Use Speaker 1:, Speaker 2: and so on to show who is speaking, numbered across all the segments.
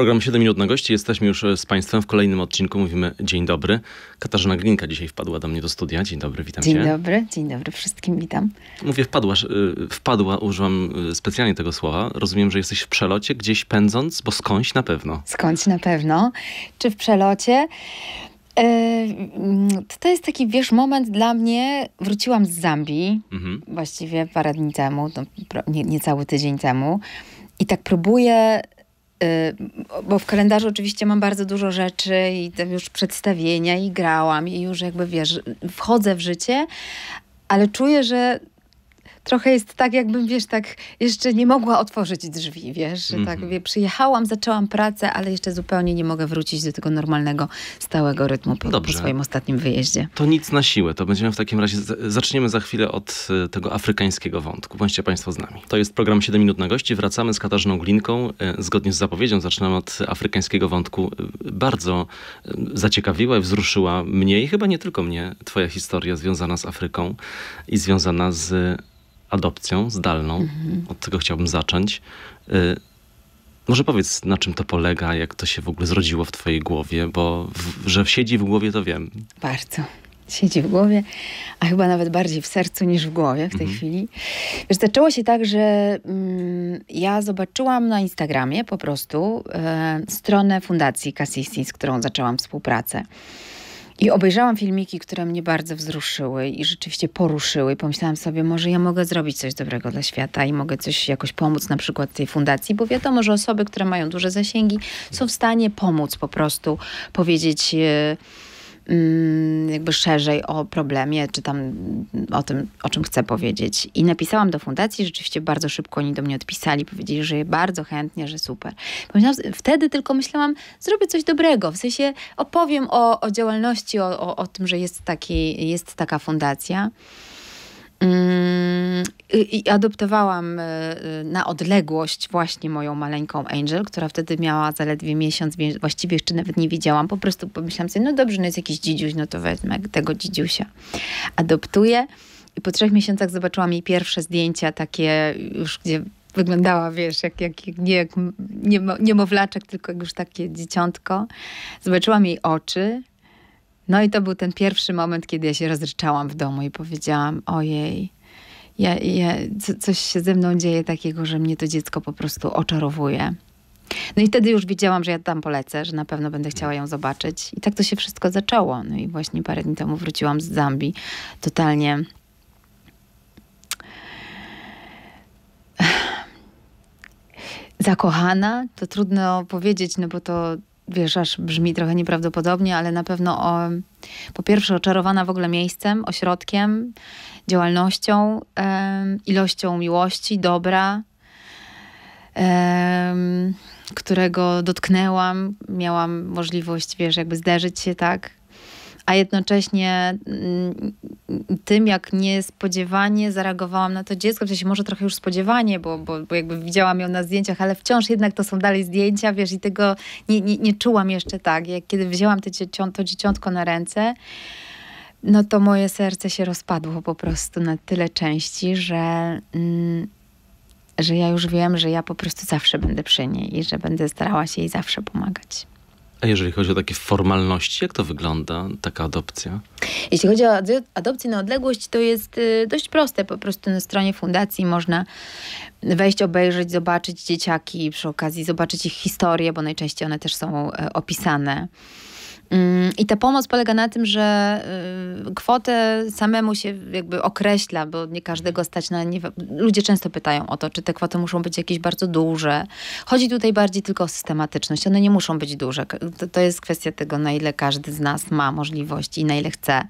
Speaker 1: Program 7 minut na gości. Jesteśmy już e, z Państwem w kolejnym odcinku. Mówimy dzień dobry. Katarzyna Glinka dzisiaj wpadła do mnie do studia. Dzień dobry, witam dzień Cię. Dzień
Speaker 2: dobry, dzień dobry wszystkim, witam.
Speaker 1: Mówię wpadła, e, wpadła, użyłam e, specjalnie tego słowa. Rozumiem, że jesteś w przelocie, gdzieś pędząc, bo skądś na pewno.
Speaker 2: Skądś na pewno. Czy w przelocie? Mm, to jest taki, wiesz, moment dla mnie. Wróciłam z Zambii mhm. właściwie parę dni temu, no, niecały tydzień temu. I tak próbuję Y, bo w kalendarzu oczywiście mam bardzo dużo rzeczy i już przedstawienia i grałam i już jakby wiesz, wchodzę w życie, ale czuję, że trochę jest tak, jakbym, wiesz, tak jeszcze nie mogła otworzyć drzwi, wiesz, mm -hmm. tak, mhm. wie, przyjechałam, zaczęłam pracę, ale jeszcze zupełnie nie mogę wrócić do tego normalnego, stałego rytmu po, po swoim ostatnim wyjeździe.
Speaker 1: To nic na siłę, to będziemy w takim razie, zaczniemy za chwilę od e, tego afrykańskiego wątku. Bądźcie Państwo z nami. To jest program 7 minut na gości, wracamy z Katarzyną Glinką. E, zgodnie z zapowiedzią zaczynamy od afrykańskiego wątku. E, bardzo zaciekawiła i wzruszyła mnie i chyba nie tylko mnie twoja historia związana z Afryką i związana z adopcją zdalną. Mhm. Od tego chciałbym zacząć. Y, może powiedz, na czym to polega, jak to się w ogóle zrodziło w twojej głowie, bo w, że siedzi w głowie, to wiem.
Speaker 2: Bardzo. Siedzi w głowie, a chyba nawet bardziej w sercu niż w głowie w tej mhm. chwili. Wiesz, zaczęło się tak, że mm, ja zobaczyłam na Instagramie po prostu e, stronę Fundacji Cassisi, z którą zaczęłam współpracę. I obejrzałam filmiki, które mnie bardzo wzruszyły i rzeczywiście poruszyły. Pomyślałam sobie, może ja mogę zrobić coś dobrego dla świata i mogę coś jakoś pomóc na przykład tej fundacji, bo wiadomo, że osoby, które mają duże zasięgi, są w stanie pomóc po prostu, powiedzieć. Yy, Mm, jakby szerzej o problemie, czy tam o tym, o czym chcę powiedzieć. I napisałam do fundacji, rzeczywiście bardzo szybko oni do mnie odpisali, powiedzieli, że bardzo chętnie, że super. Pomyślałam, wtedy tylko myślałam, zrobię coś dobrego, w sensie opowiem o, o działalności, o, o, o tym, że jest, taki, jest taka fundacja. Mm, I adoptowałam e, e, na odległość właśnie moją maleńką Angel, która wtedy miała zaledwie miesiąc, więc właściwie jeszcze nawet nie widziałam. Po prostu pomyślałam sobie, no dobrze, no jest jakiś dzidziuś, no to wezmę tego dzidziusia. Adoptuję i po trzech miesiącach zobaczyłam jej pierwsze zdjęcia takie już, gdzie wyglądała, wiesz, jak, jak, nie jak niemowlaczek, tylko już takie dzieciątko. Zobaczyłam jej oczy, no i to był ten pierwszy moment, kiedy ja się rozryczałam w domu i powiedziałam: Ojej, ja, ja, co, coś się ze mną dzieje takiego, że mnie to dziecko po prostu oczarowuje. No i wtedy już widziałam, że ja tam polecę, że na pewno będę chciała ją zobaczyć. I tak to się wszystko zaczęło. No i właśnie parę dni temu wróciłam z Zambii. Totalnie. Zakochana? To trudno powiedzieć, no bo to wiesz, aż brzmi trochę nieprawdopodobnie, ale na pewno o, po pierwsze oczarowana w ogóle miejscem, ośrodkiem, działalnością, ilością miłości, dobra, którego dotknęłam. Miałam możliwość, wiesz, jakby zderzyć się tak a jednocześnie mm, tym, jak niespodziewanie zareagowałam na to dziecko, w sensie może trochę już spodziewanie, bo, bo, bo jakby widziałam ją na zdjęciach, ale wciąż jednak to są dalej zdjęcia, wiesz, i tego nie, nie, nie czułam jeszcze tak, jak kiedy wzięłam te dziecią, to dzieciątko na ręce, no to moje serce się rozpadło po prostu na tyle części, że... Mm, że ja już wiem, że ja po prostu zawsze będę przy niej i że będę starała się jej zawsze pomagać.
Speaker 1: A jeżeli chodzi o takie formalności, jak to wygląda taka adopcja?
Speaker 2: Jeśli chodzi o adopcję na odległość, to jest y, dość proste. Po prostu na stronie fundacji można wejść, obejrzeć, zobaczyć dzieciaki, przy okazji zobaczyć ich historię, bo najczęściej one też są e, opisane. Mm, I ta pomoc polega na tym, że y, kwotę samemu się jakby określa, bo nie każdego stać na. Nie, ludzie często pytają o to, czy te kwoty muszą być jakieś bardzo duże. Chodzi tutaj bardziej tylko o systematyczność. One nie muszą być duże. To, to jest kwestia tego, na ile każdy z nas ma możliwości i na ile chce.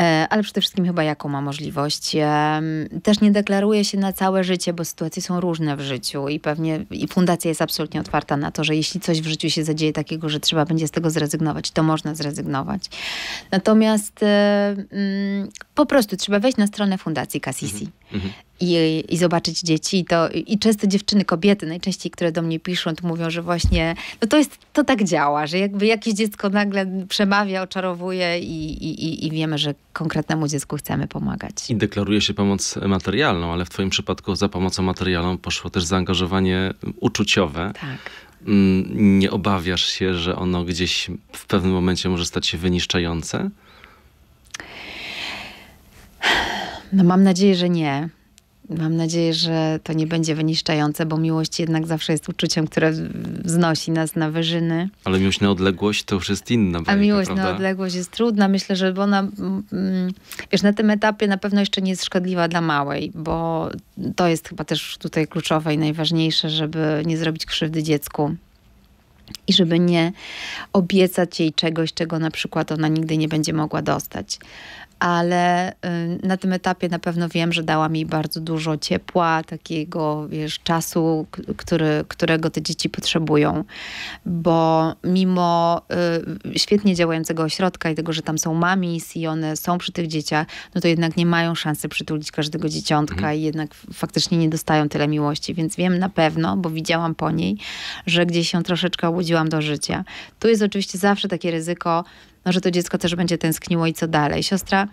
Speaker 2: E, ale przede wszystkim chyba jaką ma możliwość. E, też nie deklaruje się na całe życie, bo sytuacje są różne w życiu i pewnie i fundacja jest absolutnie otwarta na to, że jeśli coś w życiu się zadzieje takiego, że trzeba będzie z tego zrezygnować, to można zrezygnować. Natomiast e, po prostu trzeba wejść na stronę fundacji Cassisi. Mhm. mhm i, i zobaczyć dzieci. To, I często dziewczyny, kobiety najczęściej, które do mnie piszą, to mówią, że właśnie no to, jest, to tak działa, że jakby jakieś dziecko nagle przemawia, oczarowuje i, i, i wiemy, że konkretnemu dziecku chcemy pomagać.
Speaker 1: I deklaruje się pomoc materialną, ale w Twoim przypadku za pomocą materialną poszło też zaangażowanie uczuciowe. Tak mm, nie obawiasz się, że ono gdzieś w pewnym momencie może stać się wyniszczające?
Speaker 2: No mam nadzieję, że nie. Mam nadzieję, że to nie będzie wyniszczające, bo miłość jednak zawsze jest uczuciem, które wznosi nas na wyżyny.
Speaker 1: Ale miłość na odległość to już jest inna bajka, A miłość prawda? na odległość
Speaker 2: jest trudna. Myślę, że ona, mm, mm, wiesz, na tym etapie na pewno jeszcze nie jest szkodliwa dla małej, bo to jest chyba też tutaj kluczowe i najważniejsze, żeby nie zrobić krzywdy dziecku. I żeby nie obiecać jej czegoś, czego na przykład ona nigdy nie będzie mogła dostać ale y, na tym etapie na pewno wiem, że dała mi bardzo dużo ciepła, takiego wiesz, czasu, który, którego te dzieci potrzebują, bo mimo y, świetnie działającego ośrodka i tego, że tam są mamis i one są przy tych dzieciach, no to jednak nie mają szansy przytulić każdego dzieciątka mhm. i jednak faktycznie nie dostają tyle miłości, więc wiem na pewno, bo widziałam po niej, że gdzieś się troszeczkę obudziłam do życia. Tu jest oczywiście zawsze takie ryzyko, no, że to dziecko też będzie tęskniło i co dalej. Siostra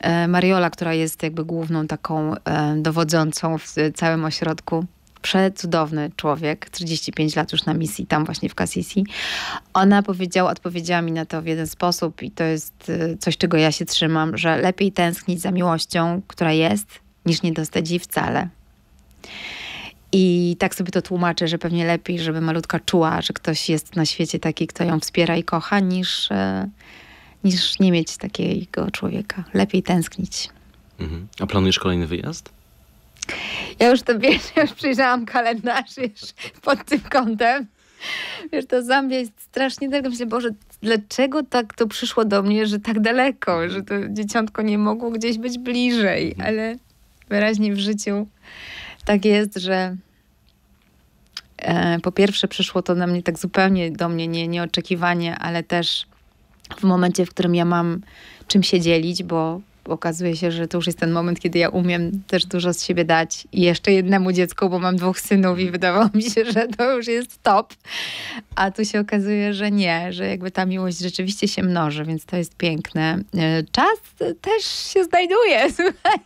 Speaker 2: e, Mariola, która jest jakby główną taką e, dowodzącą w całym ośrodku, przecudowny człowiek, 35 lat już na misji, tam właśnie w Cassisi. Ona powiedziała, odpowiedziała mi na to w jeden sposób i to jest e, coś, czego ja się trzymam, że lepiej tęsknić za miłością, która jest, niż nie dostać jej wcale. I tak sobie to tłumaczę, że pewnie lepiej, żeby malutka czuła, że ktoś jest na świecie taki, kto ją wspiera i kocha, niż niż nie mieć takiego człowieka. Lepiej tęsknić.
Speaker 1: Mhm. A planujesz kolejny wyjazd?
Speaker 2: Ja już to wiesz, już przyjrzałam kalendarz pod tym kątem. Wiesz, to Zambia jest strasznie daleko. Myślę, Boże, dlaczego tak to przyszło do mnie, że tak daleko, mhm. że to dzieciątko nie mogło gdzieś być bliżej, mhm. ale wyraźnie w życiu tak jest, że e, po pierwsze przyszło to na mnie tak zupełnie do mnie nie, nieoczekiwanie, ale też w momencie, w którym ja mam czym się dzielić, bo okazuje się, że to już jest ten moment, kiedy ja umiem też dużo z siebie dać i jeszcze jednemu dziecku, bo mam dwóch synów i mhm. wydawało mi się, że to już jest top. A tu się okazuje, że nie, że jakby ta miłość rzeczywiście się mnoży, więc to jest piękne. E, czas też się znajduje, słuchaj.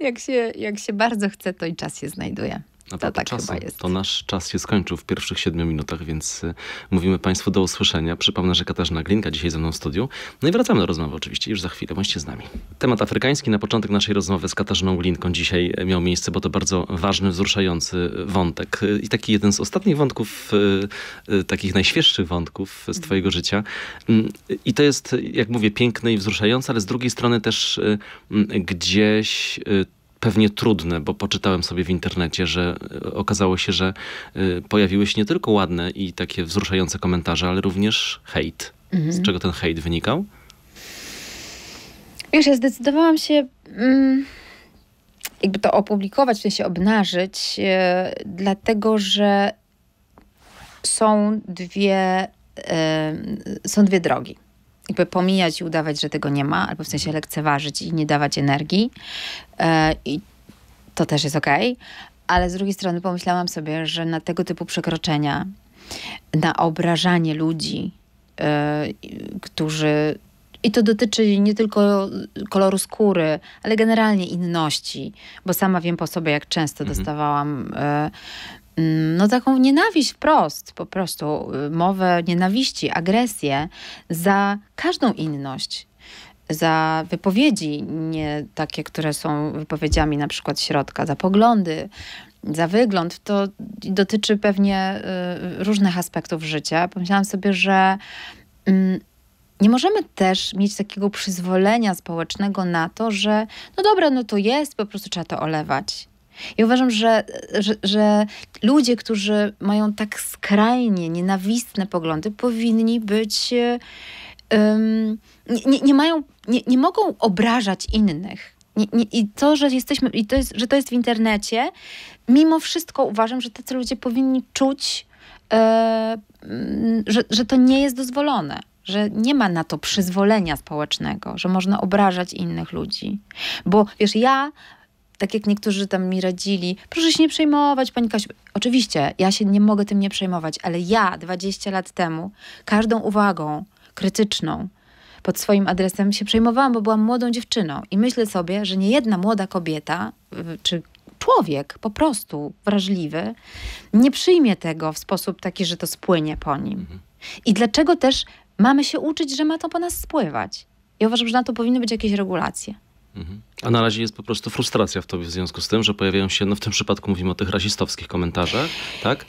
Speaker 2: Jak się, jak się bardzo chce, to i czas się znajduje.
Speaker 1: No tak chyba jest. To nasz czas się skończył w pierwszych siedmiu minutach, więc y, mówimy Państwu do usłyszenia. Przypomnę, że Katarzyna Glinka dzisiaj ze mną w studiu. No i wracamy do rozmowy oczywiście już za chwilę. Bądźcie z nami. Temat afrykański na początek naszej rozmowy z Katarzyną Glinką dzisiaj e, miał miejsce, bo to bardzo ważny, wzruszający e, wątek. E, I taki jeden z ostatnich wątków, takich najświeższych wątków z mhm. Twojego życia. Mm, I to jest, jak mówię, piękne i wzruszające, ale z drugiej strony też gdzieś pewnie trudne, bo poczytałem sobie w internecie, że e, okazało się, że e, pojawiły się nie tylko ładne i takie wzruszające komentarze, ale również hejt. Mhm. Z czego ten hejt
Speaker 2: wynikał? Wiesz, ja zdecydowałam się mm, jakby to opublikować, w sensie obnażyć, e, dlatego że są dwie, są dwie drogi jakby pomijać i udawać, że tego nie ma, albo w sensie lekceważyć i nie dawać energii. E, I to też jest okej. Okay. Ale z drugiej strony pomyślałam sobie, że na tego typu przekroczenia, na obrażanie ludzi, e, którzy i to dotyczy nie tylko koloru skóry, ale generalnie inności, bo sama wiem po sobie, jak często mhm. dostawałam e, Mm, no, taką nienawiść wprost, po prostu y, mowę nienawiści, agresję za każdą inność. Za wypowiedzi, nie takie, które są wypowiedziami na przykład środka, za poglądy, za wygląd, to dotyczy pewnie y, różnych aspektów życia. Pomyślałam sobie, że mm, nie możemy też mieć takiego przyzwolenia społecznego na to, że no dobra, no to jest, po prostu trzeba to olewać. Ja uważam, że, że, że, ludzie, którzy mają tak skrajnie nienawistne poglądy, powinni być. Um, nie, nie, mają, nie, nie mogą obrażać innych. Nie, nie, I to, że jesteśmy, i to jest, że to jest w internecie, mimo wszystko uważam, że tacy ludzie powinni czuć, e, że, że to nie jest dozwolone, że nie ma na to przyzwolenia społecznego, że można obrażać innych ludzi. Bo wiesz, ja tak jak niektórzy tam mi radzili, proszę się nie przejmować, pani Kasiu. Oczywiście, ja się nie mogę tym nie przejmować, ale ja 20 lat temu każdą uwagą krytyczną pod swoim adresem się przejmowałam, bo byłam młodą dziewczyną i myślę sobie, że nie jedna młoda kobieta czy człowiek po prostu wrażliwy nie przyjmie tego w sposób taki, że to spłynie po nim. Mhm. I dlaczego też mamy się uczyć, że ma to po nas spływać? Ja uważam, że na to powinny być jakieś regulacje.
Speaker 1: Mhm. A na razie jest po prostu frustracja w tobie w związku z tym, że pojawiają się, no w tym przypadku mówimy o tych rasistowskich komentarzach, tak?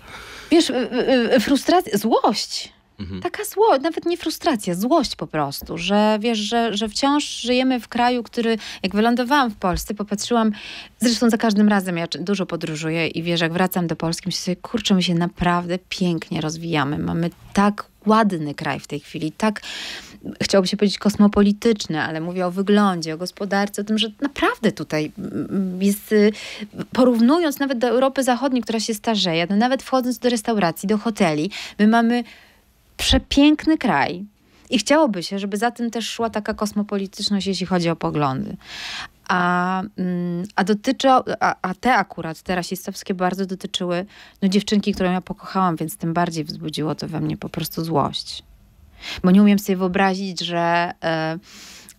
Speaker 2: Wiesz, y, y, y, frustracja, złość. Mhm. Taka złość, nawet nie frustracja, złość po prostu, że wiesz, że, że wciąż żyjemy w kraju, który, jak wylądowałam w Polsce, popatrzyłam, zresztą za każdym razem ja dużo podróżuję i wiesz, jak wracam do Polski, myślę sobie, kurczę, my się naprawdę pięknie rozwijamy, mamy tak ładny kraj w tej chwili, tak chciałoby się powiedzieć kosmopolityczne, ale mówię o wyglądzie, o gospodarce, o tym, że naprawdę tutaj mm, mm, jest, y, porównując nawet do Europy Zachodniej, która się starzeje, no nawet wchodząc do restauracji, do hoteli, my mamy przepiękny kraj. I chciałoby się, żeby za tym też szła taka kosmopolityczność, jeśli chodzi o poglądy. A, mm, a dotyczy, a, a, te akurat, te rasistowskie bardzo dotyczyły no, dziewczynki, którą ja pokochałam, więc tym bardziej wzbudziło to we mnie po prostu złość. Bo nie umiem sobie wyobrazić, że, e,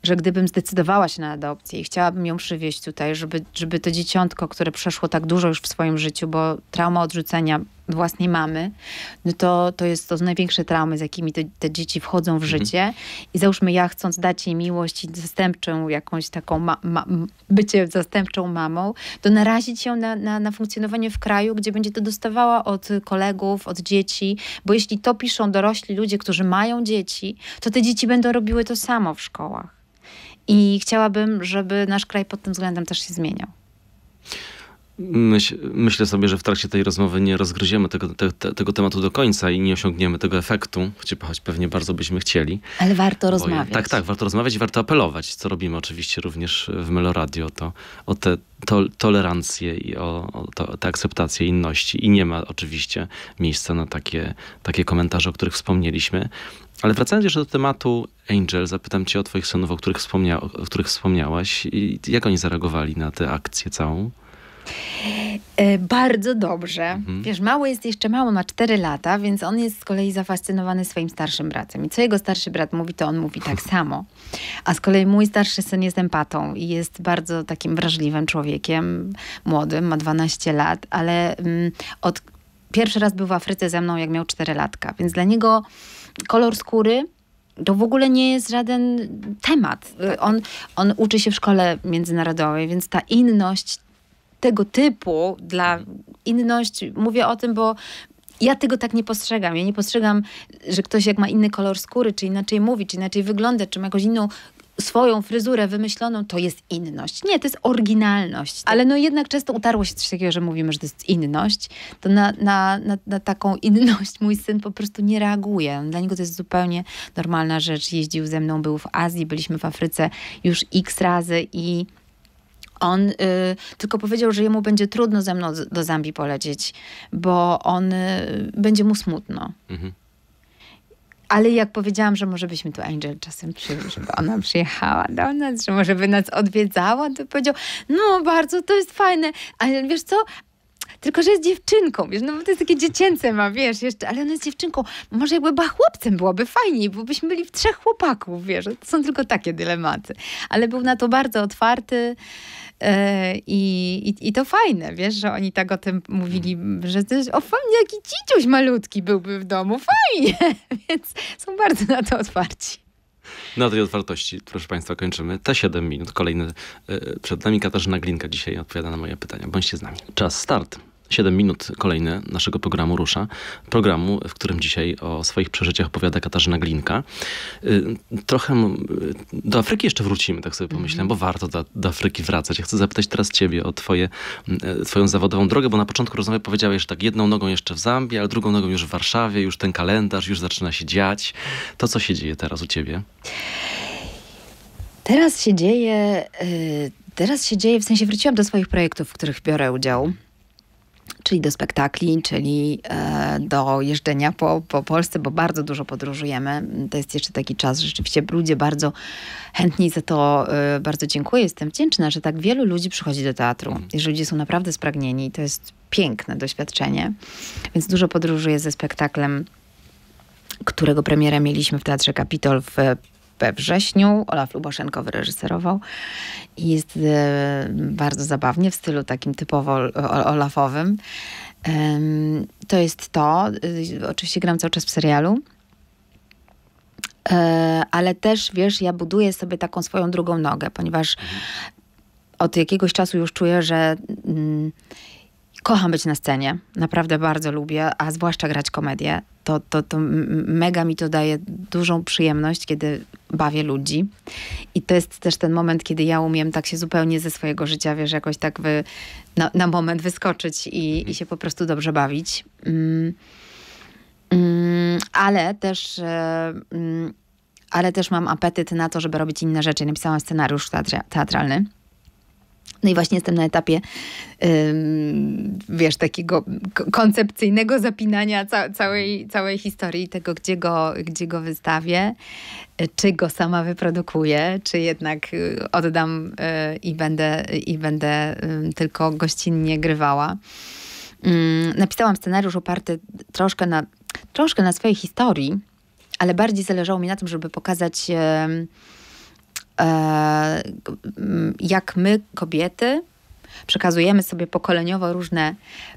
Speaker 2: że gdybym zdecydowała się na adopcję i chciałabym ją przywieźć tutaj, żeby, żeby to dzieciątko, które przeszło tak dużo już w swoim życiu, bo trauma odrzucenia własnej mamy, no to, to jest to największe traumy, z jakimi te, te dzieci wchodzą w mhm. życie. I załóżmy, ja chcąc dać jej miłość i zastępczą jakąś taką, ma, ma, bycie zastępczą mamą, to narazić ją na, na, na funkcjonowanie w kraju, gdzie będzie to dostawała od kolegów, od dzieci, bo jeśli to piszą dorośli ludzie, którzy mają dzieci, to te dzieci będą robiły to samo w szkołach. I chciałabym, żeby nasz kraj pod tym względem też się zmieniał
Speaker 1: myślę sobie, że w trakcie tej rozmowy nie rozgryziemy tego, te, te, tego tematu do końca i nie osiągniemy tego efektu, choć pewnie bardzo byśmy chcieli.
Speaker 2: Ale warto rozmawiać. tak,
Speaker 1: tak, warto rozmawiać i warto apelować, co robimy oczywiście również w Meloradio, to o tę to, tolerancję i o, o to, tę akceptację inności. I nie ma oczywiście miejsca na takie, takie komentarze, o których wspomnieliśmy. Ale wracając jeszcze do tematu Angel, zapytam cię o twoich synów, o których, wspomnia, o których wspomniałaś. I jak oni zareagowali na tę akcję całą?
Speaker 2: E, bardzo dobrze. Mhm. Wiesz, mały jest jeszcze mały, ma 4 lata, więc on jest z kolei zafascynowany swoim starszym bratem. I co jego starszy brat mówi, to on mówi tak samo. A z kolei mój starszy syn jest empatą i jest bardzo takim wrażliwym człowiekiem, młodym, ma 12 lat, ale mm, od, pierwszy raz był w Afryce ze mną, jak miał 4 latka, więc dla niego kolor skóry to w ogóle nie jest żaden temat. Tak, on, tak. on uczy się w szkole międzynarodowej, więc ta inność tego typu dla mhm. inność, mówię o tym, bo ja tego tak nie postrzegam. Ja nie postrzegam, że ktoś jak ma inny kolor skóry, czy inaczej mówi, czy inaczej wygląda, czy ma jakąś inną swoją fryzurę wymyśloną, to jest inność. Nie, to jest oryginalność. Ale no jednak często utarło się coś takiego, że mówimy, że to jest inność. To na, na, na, na taką inność mój syn po prostu nie reaguje. No dla niego to jest zupełnie normalna rzecz. Jeździł ze mną, był w Azji, byliśmy w Afryce już x razy i on y, tylko powiedział, że jemu będzie trudno ze mną do Zambii polecieć, bo on y, będzie mu smutno. Mhm. Ale jak powiedziałam, że może byśmy tu Angel czasem przy, żeby ona przyjechała do nas, że może by nas odwiedzała, to powiedział, no bardzo to jest fajne, ale wiesz co, tylko że jest dziewczynką, wiesz, no bo to jest takie dziecięce ma, wiesz, jeszcze, ale ona jest dziewczynką. Może jakby była chłopcem, byłoby fajniej, bo byśmy byli w trzech chłopaków, wiesz, to są tylko takie dylematy. Ale był na to bardzo otwarty e, i, i, i to fajne, wiesz, że oni tak o tym mówili, że też, o fajnie, jaki ciciuś malutki byłby w domu, fajnie, więc są bardzo na to otwarci.
Speaker 1: Na tej otwartości, proszę Państwa, kończymy te 7 minut. Kolejny e, przed nami Katarzyna Glinka dzisiaj odpowiada na moje pytania. Bądźcie z nami. Czas start. 7 minut kolejny naszego programu rusza. Programu, w którym dzisiaj o swoich przeżyciach opowiada Katarzyna Glinka. Y, trochę y, do Afryki jeszcze wrócimy, tak sobie pomyślałem, mhm. bo warto do, do Afryki wracać. Ja chcę zapytać teraz ciebie o twoje, y, twoją zawodową drogę, bo na początku rozmowy powiedziałeś, że tak jedną nogą jeszcze w Zambii, ale drugą nogą już w Warszawie, już ten kalendarz, już zaczyna się dziać. To co się dzieje teraz u ciebie?
Speaker 2: Teraz się dzieje... Teraz się dzieje, w sensie wróciłam do swoich projektów, w których biorę udział czyli do spektakli, czyli e, do jeżdżenia po, po Polsce, bo bardzo dużo podróżujemy. To jest jeszcze taki czas, że rzeczywiście ludzie bardzo chętni za to e, bardzo dziękuję. Jestem wdzięczna, że tak wielu ludzi przychodzi do teatru i mhm. że ludzie są naprawdę spragnieni. To jest piękne doświadczenie, więc dużo podróżuję ze spektaklem którego premierę mieliśmy w Teatrze Kapitol w we wrześniu. Olaf Luboszenko wyreżyserował. I jest e, bardzo zabawnie, w stylu takim typowo olafowym. To jest to. E, oczywiście gram cały czas w serialu. E, ale też, wiesz, ja buduję sobie taką swoją drugą nogę, ponieważ od jakiegoś czasu już czuję, że mm, kocham być na scenie. Naprawdę bardzo lubię, a zwłaszcza grać komedię to, to, to mega mi to daje dużą przyjemność, kiedy bawię ludzi. I to jest też ten moment, kiedy ja umiem tak się zupełnie ze swojego życia, wiesz, jakoś tak wy, na, na moment wyskoczyć i, i mhm. się po prostu dobrze bawić. Mm, mm, ale też... E, mm, ale też mam apetyt na to, żeby robić inne rzeczy. Napisałam scenariusz teatr teatralny no i właśnie jestem na etapie, wiesz, takiego koncepcyjnego zapinania ca całej, całej historii, tego, gdzie go, gdzie go wystawię, y, czy go sama wyprodukuję, czy jednak y, oddam y, i będę, i będę tylko gościnnie grywała. Mm, napisałam scenariusz oparty troszkę na, troszkę na swojej historii, ale bardziej zależało mi na tym, żeby pokazać E, jak my, kobiety, przekazujemy sobie pokoleniowo różne,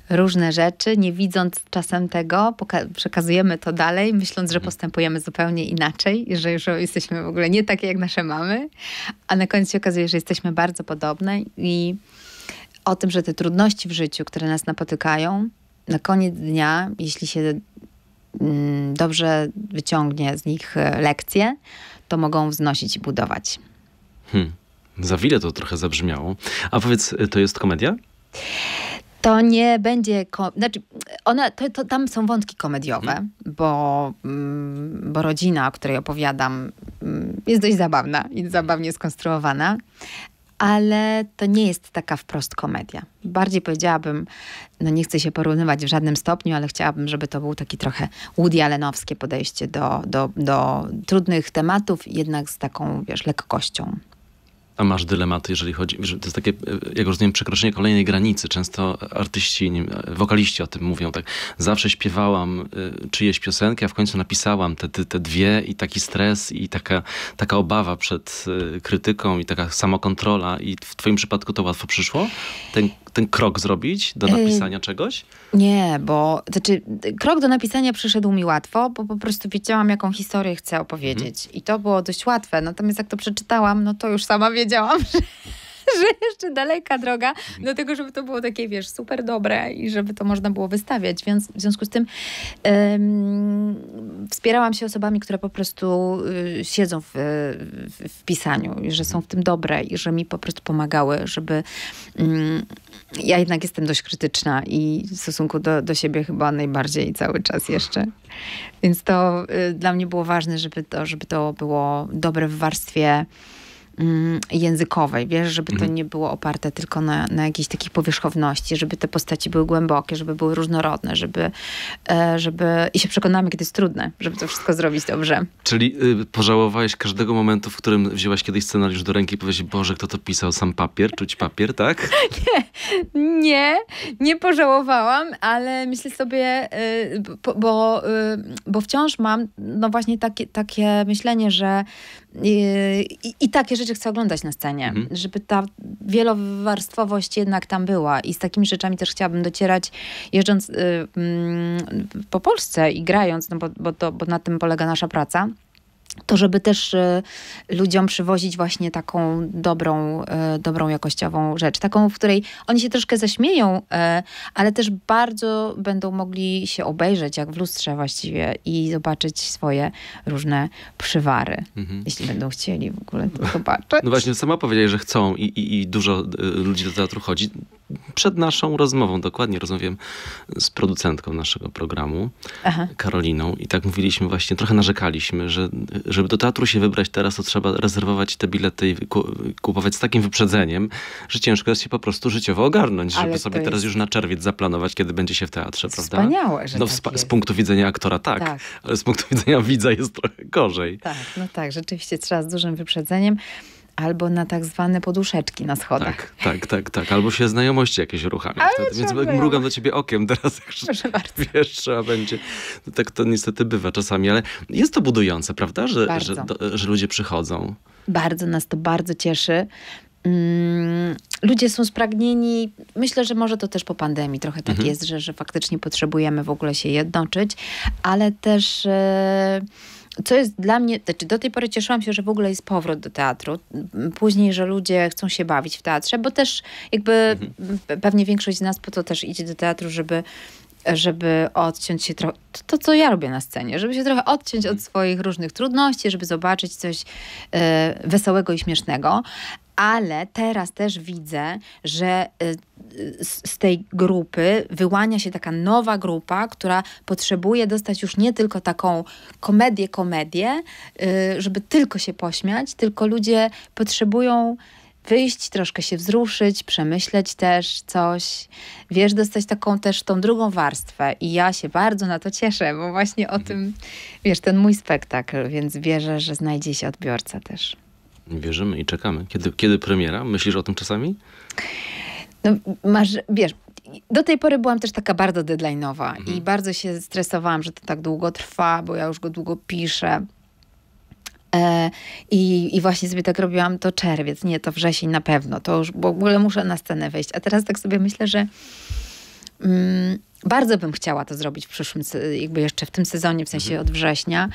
Speaker 2: różne rzeczy, nie widząc czasem tego, przekazujemy to dalej, myśląc, że mhm. postępujemy zupełnie inaczej że już jesteśmy w ogóle nie takie jak nasze mamy, a na końcu się okazuje, że jesteśmy bardzo podobne i o tym, że te trudności w życiu, które nas napotykają, na koniec dnia, jeśli się mm, dobrze wyciągnie z nich e, lekcje, to mogą wznosić i budować.
Speaker 1: Hmm. Za wiele to trochę zabrzmiało. A powiedz, to jest komedia?
Speaker 2: To nie będzie. znaczy, ona, to, to, tam są wątki komediowe, hmm. bo, mm, bo rodzina, o której opowiadam, mm, jest dość zabawna i zabawnie skonstruowana ale to nie jest taka wprost komedia. Bardziej powiedziałabym, no nie chcę się porównywać w żadnym stopniu, ale chciałabym, żeby to był taki trochę Woody Allenowskie podejście do, do, do trudnych tematów, jednak z taką, wiesz, lekkością.
Speaker 1: A masz dylematy, jeżeli chodzi, to jest takie, e, jak rozumiem, przekroczenie kolejnej granicy. Często artyści, nie, wokaliści o tym mówią, tak, zawsze śpiewałam e, czyjeś piosenki, a w końcu napisałam te, te, te dwie i taki stres i taka, taka obawa przed e, krytyką i taka samokontrola i w twoim przypadku to łatwo przyszło? Ten ten krok zrobić do napisania czegoś?
Speaker 2: Nie, bo znaczy, krok do napisania przyszedł mi łatwo, bo po prostu wiedziałam, jaką historię chcę opowiedzieć. Mhm. I to było dość łatwe. Natomiast jak to przeczytałam, no to już sama wiedziałam, że że jeszcze daleka droga do tego, żeby to było takie, wiesz, super dobre i żeby to można było wystawiać. Więc w związku z tym ym, wspierałam się osobami, które po prostu y, siedzą w, w, w, pisaniu i że są w tym dobre i że mi po prostu pomagały, żeby. Ym, mm, ja jednak jestem dość krytyczna i w stosunku do, do siebie chyba najbardziej cały czas jeszcze. Więc to y, dla mnie było ważne, żeby to, żeby to było dobre w warstwie Mm, językowej, wiesz, żeby to mhm. nie było oparte tylko na, na jakiejś takiej powierzchowności, żeby te postaci były głębokie, żeby były różnorodne, żeby, e, żeby... i się przekonamy, kiedy jest trudne, żeby to wszystko zrobić dobrze.
Speaker 1: Czyli y, pożałowałeś każdego momentu, w którym wzięłaś kiedyś scenariusz do ręki i powiedziałeś, Boże, kto to pisał, sam papier, czuć papier, tak?
Speaker 2: nie, nie, nie pożałowałam, ale myślę sobie, y, bo, bo, y, bo wciąż mam no właśnie takie, takie myślenie, że i, I, takie rzeczy chcę oglądać na scenie, mhm. żeby ta wielowarstwowość jednak tam była. I z takimi rzeczami też chciałabym docierać, jeżdżąc y, y, po Polsce i grając, no bo, bo, to, bo na tym polega nasza praca to żeby też e, ludziom przywozić właśnie taką dobrą, e, dobrą jakościową rzecz, taką, w której oni się troszkę zaśmieją, e, ale też bardzo będą mogli się obejrzeć, jak w lustrze właściwie, i zobaczyć swoje różne przywary, mhm. jeśli będą chcieli w ogóle to zobaczyć.
Speaker 1: No właśnie, sama powiedziałeś, że chcą i, i, i dużo ludzi do teatru chodzi przed naszą rozmową, dokładnie rozmawiam z producentką naszego programu, Aha. Karoliną, i tak mówiliśmy właśnie, trochę narzekaliśmy, że żeby do teatru się wybrać teraz, to trzeba rezerwować te bilety i kupować z takim wyprzedzeniem, że ciężko jest się po prostu życiowo ogarnąć, Ale żeby sobie jest... teraz już na czerwiec zaplanować, kiedy będzie się w teatrze, prawda? Wspaniałe, że no, tak Z punktu widzenia aktora tak, tak, ale z punktu widzenia widza jest trochę gorzej.
Speaker 2: Tak, no tak, rzeczywiście trzeba z dużym wyprzedzeniem albo na tak zwane poduszeczki na schodach. Tak,
Speaker 1: tak, tak, tak. Albo się znajomości jakieś uruchamia. więc mrugam do ciebie okiem teraz, jak wiesz, trzeba będzie. No, tak to niestety bywa czasami, ale jest to budujące, prawda, że, że, do, że ludzie przychodzą.
Speaker 2: Bardzo nas to bardzo cieszy. Mm, ludzie są spragnieni, myślę, że może to też po pandemii trochę tak mhm. jest, że, że faktycznie potrzebujemy w ogóle się jednoczyć, ale też. Yy co jest dla mnie, znaczy do tej pory cieszyłam się, że w ogóle jest powrót do teatru. Później, że ludzie chcą się bawić w teatrze, bo też jakby mhm. pewnie większość z nas po to też idzie do teatru, żeby żeby odciąć się trochę, to, to, co ja robię na scenie, żeby się trochę odciąć od mhm. swoich różnych trudności, żeby zobaczyć coś e, wesołego i śmiesznego. Ale teraz też widzę, że e, z, z tej grupy wyłania się taka nowa grupa, która potrzebuje dostać już nie tylko taką komedię, komedię, y, żeby tylko się pośmiać, tylko ludzie potrzebują wyjść, troszkę się wzruszyć, przemyśleć też coś. Wiesz, dostać taką też tą drugą warstwę. I ja się bardzo na to cieszę, bo właśnie o tym, wiesz, ten mój spektakl, więc wierzę, że znajdzie się odbiorca też.
Speaker 1: Wierzymy i czekamy. Kiedy, kiedy premiera? Myślisz o tym czasami?
Speaker 2: No, masz, wiesz, do tej pory byłam też taka bardzo deadline'owa mhm. i bardzo się stresowałam, że to tak długo trwa, bo ja już go długo piszę. E, I, I właśnie sobie tak robiłam to czerwiec, nie to wrzesień na pewno, to już w ogóle muszę na scenę wejść. A teraz tak sobie myślę, że mm, bardzo bym chciała to zrobić w przyszłym, jakby jeszcze w tym sezonie, w sensie mhm. od września,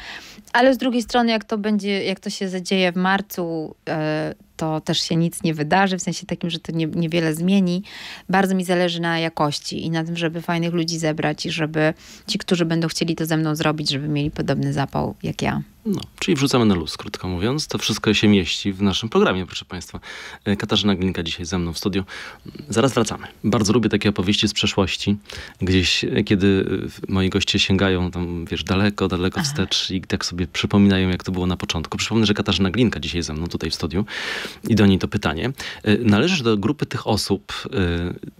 Speaker 2: ale z drugiej strony, jak to będzie, jak to się zadzieje w marcu, e, to też się nic nie wydarzy, w sensie takim, że to nie, niewiele zmieni. Bardzo mi zależy na jakości i na tym, żeby fajnych ludzi zebrać i żeby ci, którzy będą chcieli to ze mną zrobić, żeby mieli podobny zapał jak ja. No,
Speaker 1: czyli wrzucamy na luz, krótko mówiąc. To wszystko się mieści w naszym programie, proszę Państwa. E, Katarzyna Glinka dzisiaj ze mną w studiu. Zaraz wracamy. Bardzo lubię takie opowieści z przeszłości, gdzieś e, kiedy e, moi goście sięgają tam, wiesz, daleko, daleko Aha. wstecz i tak sobie przypominają, jak to było na początku. Przypomnę, że Katarzyna Glinka dzisiaj ze mną tutaj w studiu i do niej to pytanie. Należysz do grupy tych osób,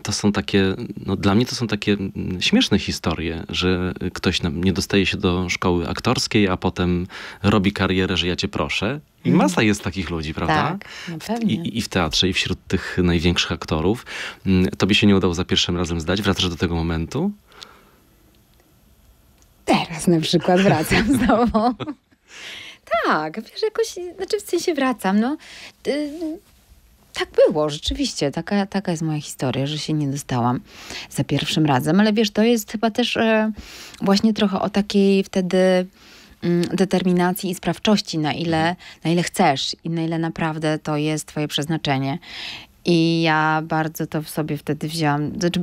Speaker 1: to są takie, no dla mnie to są takie mm, śmieszne historie, że ktoś nie dostaje się do szkoły aktorskiej, a potem robi karierę, że ja cię proszę. I mhm. masa jest takich ludzi, prawda? Tak, no I, I, w teatrze, i wśród tych największych aktorów. Mm, tobie się nie udało za pierwszym razem zdać? Wracasz do tego momentu?
Speaker 2: Teraz na przykład wracam znowu. tak, wiesz, jakoś, znaczy w sensie wracam, no. Y, tak było, rzeczywiście. Taka, taka jest moja historia, że się nie dostałam za pierwszym razem. Ale wiesz, to jest chyba też e, właśnie trochę o takiej wtedy Mm, determinacji i sprawczości, na ile, na ile chcesz i na ile naprawdę to jest Twoje przeznaczenie. I ja bardzo to w sobie wtedy wzięłam. Znaczy,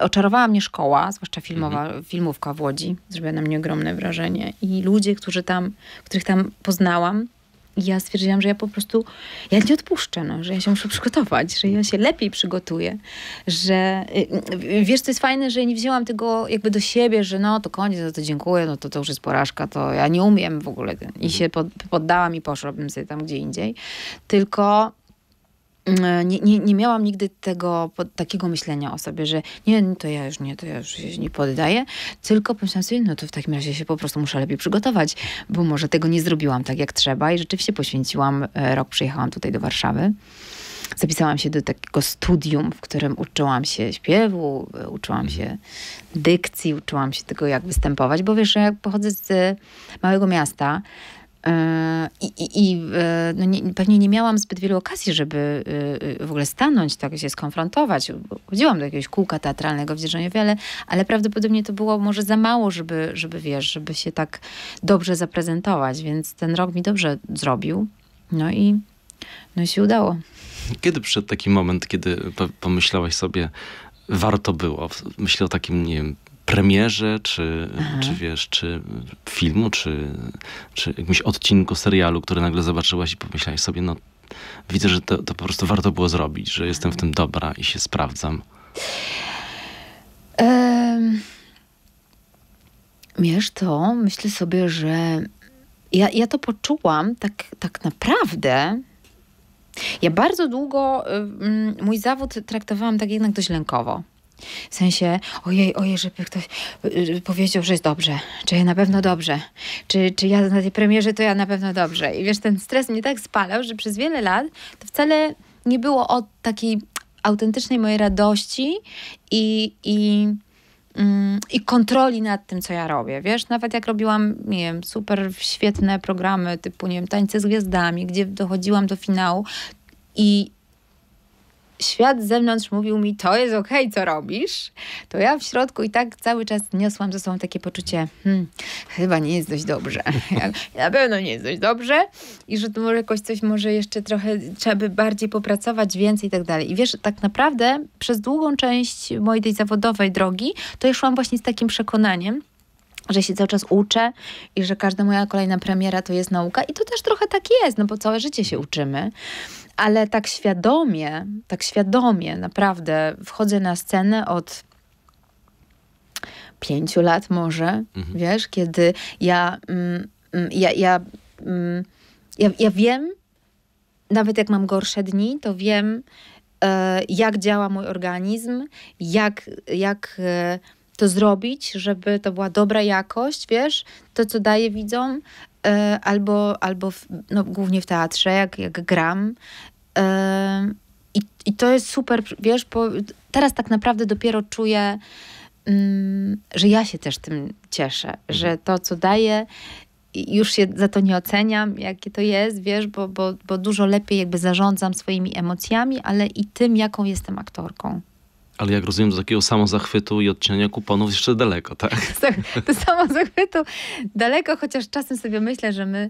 Speaker 2: oczarowała mnie szkoła, zwłaszcza filmowa, mhm. filmówka w Łodzi. Zrobiła na mnie ogromne wrażenie. I ludzie, którzy tam, których tam poznałam, ja stwierdziłam, że ja po prostu, ja nie odpuszczę, no, że ja się muszę przygotować, że ja się lepiej przygotuję, że y, y, wiesz, to jest fajne, że nie wzięłam tego jakby do siebie, że no to koniec, za no to dziękuję, no to to już jest porażka, to ja nie umiem w ogóle i mhm. się poddałam i poszłabym sobie tam gdzie indziej, tylko E, nie, nie, nie miałam nigdy tego takiego myślenia o sobie, że nie, no to ja już nie, to ja już się nie poddaję, tylko pomyślałam sobie, no to w takim razie się po prostu muszę lepiej przygotować, bo może tego nie zrobiłam tak jak trzeba i rzeczywiście poświęciłam e, rok, przyjechałam tutaj do Warszawy. Zapisałam się do takiego studium, w którym uczyłam się śpiewu, e, uczyłam się mhm. dykcji, uczyłam się tego, jak występować, bo wiesz, ja pochodzę z małego miasta, E, I, i, i e, no nie, pewnie nie miałam zbyt wielu okazji, żeby e, w ogóle stanąć, tak się skonfrontować. Chodziłam do jakiegoś kółka teatralnego w Dzierżoniowie, ale, ale prawdopodobnie to było może za mało, żeby, żeby wiesz, żeby się tak dobrze zaprezentować, więc ten rok mi dobrze zrobił. No i, no i się udało.
Speaker 1: Kiedy przyszedł taki moment, kiedy pomyślałaś sobie, warto było? Myślę o takim, nie wiem, premierze, czy, czy wiesz, czy filmu, czy, czy jakimś odcinku serialu, który nagle zobaczyłaś i pomyślałaś sobie, no widzę, że to, to po prostu warto było zrobić, że jestem w tym dobra i się sprawdzam.
Speaker 2: Um, wiesz to, myślę sobie, że ja, ja to poczułam tak, tak naprawdę. Ja bardzo długo mój zawód traktowałam tak jednak dość lękowo. W sensie, ojej, ojej, żeby ktoś y, y, powiedział, że jest dobrze, czy ja na pewno dobrze, czy, czy ja na tej premierze, to ja na pewno dobrze. I wiesz, ten stres mnie tak spalał, że przez wiele lat to wcale nie było o takiej autentycznej mojej radości i, i mm, i kontroli nad tym, co ja robię. Wiesz, nawet jak robiłam, nie wiem, super świetne programy typu, nie wiem, tańce z gwiazdami, gdzie dochodziłam do finału i świat z zewnątrz mówił mi, to jest okej, okay, co robisz, to ja w środku i tak cały czas niosłam ze sobą takie poczucie, hmm, chyba nie jest dość dobrze. Ja, na pewno nie jest dość dobrze i że to może jakoś coś, może jeszcze trochę trzeba by bardziej popracować, więcej i tak dalej. I wiesz, tak naprawdę przez długą część mojej tej zawodowej drogi, to ja szłam właśnie z takim przekonaniem, że się cały czas uczę i że każda moja kolejna premiera to jest nauka. I to też trochę tak jest, no bo całe życie się uczymy ale tak świadomie, tak świadomie naprawdę wchodzę na scenę od pięciu lat może, mhm. wiesz, kiedy ja, mm, mm, ja, ja, mm, ja, ja wiem, nawet jak mam gorsze dni, to wiem, e, jak działa mój organizm, jak, jak e, to zrobić, żeby to była dobra jakość, wiesz, to co daję widzom, E, albo, albo w, no, głównie w teatrze, jak, jak gram. E, I, I to jest super, wiesz, bo teraz tak naprawdę dopiero czuję, mm, że ja się też tym cieszę, mhm. że to, co daję, już się za to nie oceniam, jakie to jest, wiesz, bo, bo, bo dużo lepiej jakby zarządzam swoimi emocjami, ale i tym, jaką jestem aktorką.
Speaker 1: Ale jak rozumiem, do takiego samozachwytu i odcinania kuponów jeszcze daleko, tak?
Speaker 2: tak do samozachwytu daleko, chociaż czasem sobie myślę, że my